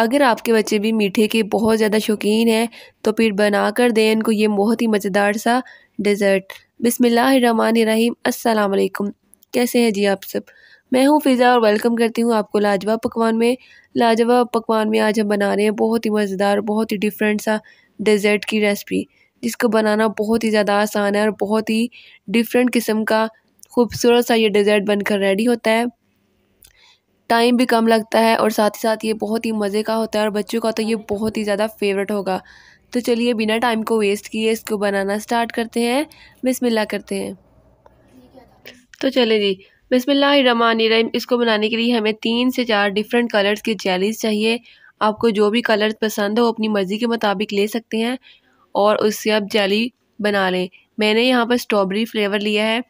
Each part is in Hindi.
अगर आपके बच्चे भी मीठे के बहुत ज़्यादा शौकीन हैं तो फिर बना कर दें इनको ये बहुत ही मज़ेदार सा डिज़र्ट बिसमीम असलकम कैसे हैं जी आप सब मैं हूँ फ़िज़ा और वेलकम करती हूँ आपको लाजवाब पकवान में लाजवाब पकवान में आज हम बना रहे हैं बहुत ही मज़ेदार बहुत ही डिफरेंट सा डिज़र्ट की रेसिपी जिसको बनाना बहुत ही ज़्यादा आसान है और बहुत ही डिफरेंट किस्म का खूबसूरत सा ये डिज़र्ट बनकर रेडी होता है टाइम भी कम लगता है और साथ ही साथ ये बहुत ही मज़े का होता है और बच्चों का तो ये बहुत ही ज़्यादा फेवरेट होगा तो चलिए बिना टाइम को वेस्ट किए इसको बनाना स्टार्ट करते हैं बिसमिल्ला करते हैं तो चले जी बिसमीम इसको बनाने के लिए हमें तीन से चार डिफरेंट कलर्स की जेलीज चाहिए आपको जो भी कलर पसंद हो अपनी मर्ज़ी के मुताबिक ले सकते हैं और उससे आप जेली बना लें मैंने यहाँ पर स्ट्रॉबेरी फ्लेवर लिया है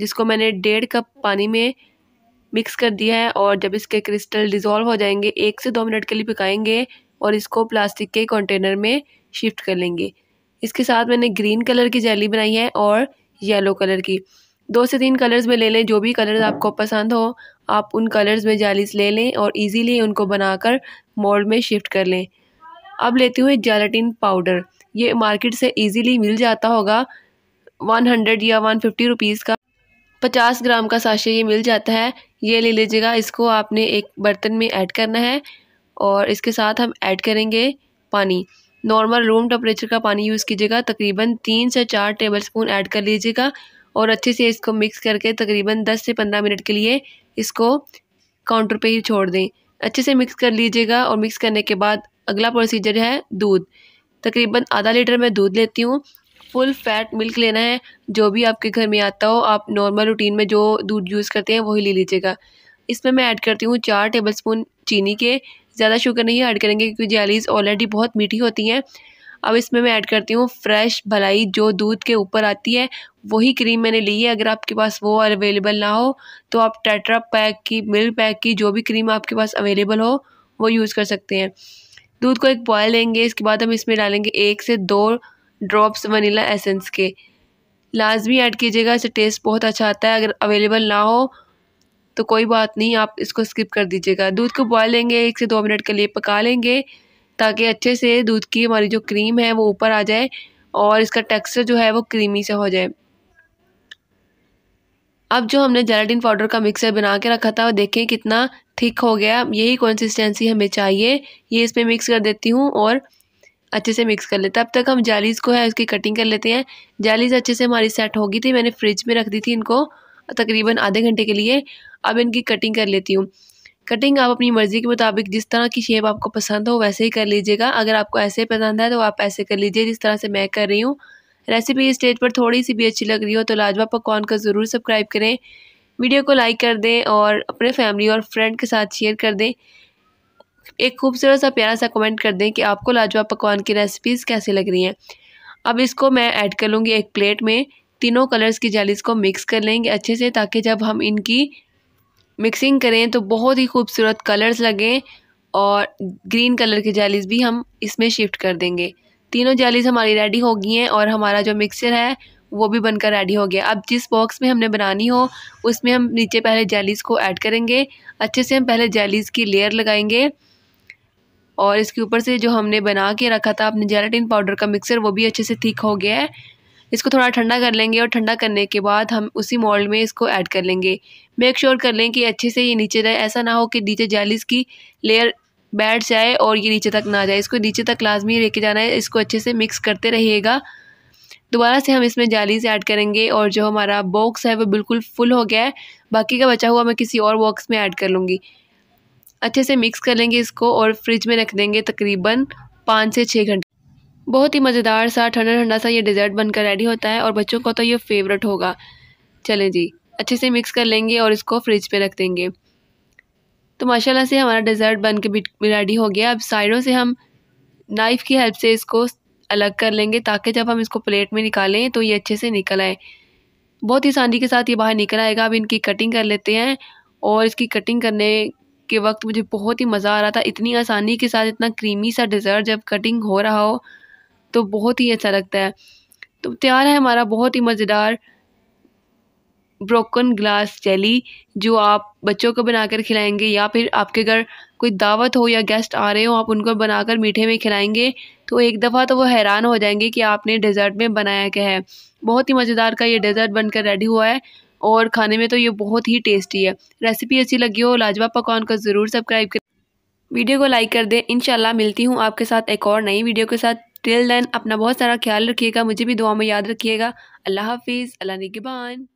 जिसको मैंने डेढ़ कप पानी में मिक्स कर दिया है और जब इसके क्रिस्टल डिज़ोल्व हो जाएंगे एक से दो मिनट के लिए पकाएंगे और इसको प्लास्टिक के कंटेनर में शिफ्ट कर लेंगे इसके साथ मैंने ग्रीन कलर की जेली बनाई है और येलो कलर की दो से तीन कलर्स में ले लें जो भी कलर्स आपको पसंद हो आप उन कलर्स में जालीस ले लें और इजीली उनको बनाकर मोल्ड में शिफ्ट कर लें अब लेती हूँ जेलाटिन पाउडर ये मार्केट से इजीली मिल जाता होगा 100 या 150 रुपीस का 50 ग्राम का साशे ये मिल जाता है ये ले लीजिएगा इसको आपने एक बर्तन में ऐड करना है और इसके साथ हम ऐड करेंगे पानी नॉर्मल रूम टेम्परेचर का पानी यूज़ कीजिएगा तकरीबन तीन से चार टेबल स्पून ऐड कर लीजिएगा और अच्छे से इसको मिक्स करके तकरीबन दस से पंद्रह मिनट के लिए इसको काउंटर पे ही छोड़ दें अच्छे से मिक्स कर लीजिएगा और मिक्स करने के बाद अगला प्रोसीजर है दूध तकरीबन आधा लीटर मैं दूध लेती हूँ फुल फैट मिल्क लेना है जो भी आपके घर में आता हो आप नॉर्मल रूटीन में जो दूध यूज़ करते हैं वही ले लीजिएगा इसमें मैं ऐड करती हूँ चार टेबल स्पून चीनी के ज़्यादा शुगर नहीं ऐड करेंगे क्योंकि जैलीज ऑलरेडी बहुत मीठी होती हैं अब इसमें मैं ऐड करती हूँ फ्रेश भलाई जो दूध के ऊपर आती है वही क्रीम मैंने ली है अगर आपके पास वो अवेलेबल ना हो तो आप टेट्रा पैक की मिल्क पैक की जो भी क्रीम आपके पास अवेलेबल हो वो यूज़ कर सकते हैं दूध को एक बॉयल लेंगे इसके बाद हम इसमें डालेंगे एक से दो ड्रॉप्स वनीला एसेंस के लाजमी ऐड कीजिएगा इसे टेस्ट बहुत अच्छा आता है अगर अवेलेबल ना हो तो कोई बात नहीं आप इसको स्किप कर दीजिएगा दूध को बॉयल लेंगे एक से दो मिनट के लिए पका लेंगे ताकि अच्छे से दूध की हमारी जो क्रीम है वो ऊपर आ जाए और इसका टेक्सचर जो है वो क्रीमी से हो जाए अब जो हमने जेलाटिन पाउडर का मिक्सर बना के रखा था वो देखें कितना थिक हो गया यही कंसिस्टेंसी हमें चाहिए ये इसमें मिक्स कर देती हूँ और अच्छे से मिक्स कर लेते हैं अब तक हम जालीज़ को है उसकी कटिंग कर लेते हैं जालीज़ अच्छे से हमारी सेट हो गई थी मैंने फ्रिज में रख दी थी इनको तकरीबन आधे घंटे के लिए अब इनकी कटिंग कर लेती हूँ कटिंग आप अपनी मर्ज़ी के मुताबिक जिस तरह की शेप आपको पसंद हो वैसे ही कर लीजिएगा अगर आपको ऐसे पसंद है तो आप ऐसे कर लीजिए जिस तरह से मैं कर रही हूँ रेसिपी स्टेज पर थोड़ी सी भी अच्छी लग रही हो तो लाजवा पकवान का ज़रूर सब्सक्राइब करें वीडियो को लाइक कर दें और अपने फैमिली और फ्रेंड के साथ शेयर कर दें एक खूबसूरत सा प्यारा सा कमेंट कर दें कि आपको लाजवाब पकवान की रेसिपीज़ कैसे लग रही हैं अब इसको मैं ऐड कर लूँगी एक प्लेट में तीनों कलर्स की जालीस को मिक्स कर लेंगे अच्छे से ताकि जब हम इनकी मिक्सिंग करें तो बहुत ही खूबसूरत कलर्स लगें और ग्रीन कलर की जालीस भी हम इसमें शिफ्ट कर देंगे तीनों जालीस हमारी रेडी हो गई हैं और हमारा जो मिक्सर है वो भी बनकर रेडी हो गया अब जिस बॉक्स में हमने बनानी हो उसमें हम नीचे पहले जालीस को ऐड करेंगे अच्छे से हम पहले जालीस की लेयर लगाएंगे और इसके ऊपर से जो हमने बना के रखा था अपने जेलाटिन पाउडर का मिक्सर वो भी अच्छे से थिक हो गया है इसको थोड़ा ठंडा कर लेंगे और ठंडा करने के बाद हम उसी मॉल में इसको ऐड कर लेंगे मेक श्योर कर लें कि अच्छे से ये नीचे जाए ऐसा ना हो कि नीचे जालिस की लेयर बैठ जाए और ये नीचे तक ना जाए इसको नीचे तक लाजमी लेके जाना है इसको अच्छे से मिक्स करते रहिएगा दोबारा से हम इसमें जालीस ऐड करेंगे और जो हमारा बॉक्स है वो बिल्कुल फुल हो गया है बाकी का बचा हुआ मैं किसी और बॉक्स में ऐड कर लूँगी अच्छे से मिक्स कर लेंगे इसको और फ्रिज में रख देंगे तकरीबन पाँच से छः घंटे बहुत ही मज़ेदार सा ठंडा ठंडा सा ये डिज़र्ट बनकर रेडी होता है और बच्चों का तो ये फेवरेट होगा चलें जी अच्छे से मिक्स कर लेंगे और इसको फ्रिज पे रख देंगे तो माशाल्लाह से हमारा डिज़र्ट बन के रेडी हो गया अब साइडों से हम नाइफ़ की हेल्प से इसको अलग कर लेंगे ताकि जब हम इसको प्लेट में निकालें तो ये अच्छे से निकल आए बहुत ही आसानी के साथ ये बाहर निकल आएगा अब इनकी कटिंग कर लेते हैं और इसकी कटिंग करने के वक्त मुझे बहुत ही मज़ा आ रहा था इतनी आसानी के साथ इतना क्रीमी सा डिज़र्ट जब कटिंग हो रहा हो तो बहुत ही अच्छा लगता है तो तैयार है हमारा बहुत ही मज़ेदार ब्रोकन ग्लास जेली जो आप बच्चों को बनाकर खिलाएंगे या फिर आपके घर कोई दावत हो या गेस्ट आ रहे हो आप उनको बनाकर मीठे में खिलाएंगे तो एक दफ़ा तो वो हैरान हो जाएंगे कि आपने डेज़र्ट में बनाया क्या है बहुत ही मज़ेदार का ये डेज़र्ट बनकर रेडी हुआ है और खाने में तो ये बहुत ही टेस्टी है रेसिपी अच्छी लगी हो लाजवाब पकवान को ज़रूर सब्सक्राइब करें वीडियो को लाइक कर दें इनशाला मिलती हूँ आपके साथ एक और नई वीडियो के साथ टिल देन अपना बहुत सारा ख्याल रखिएगा मुझे भी दुआ में याद रखिएगा अल्लाह हाफिज़ अल्लाह निगबान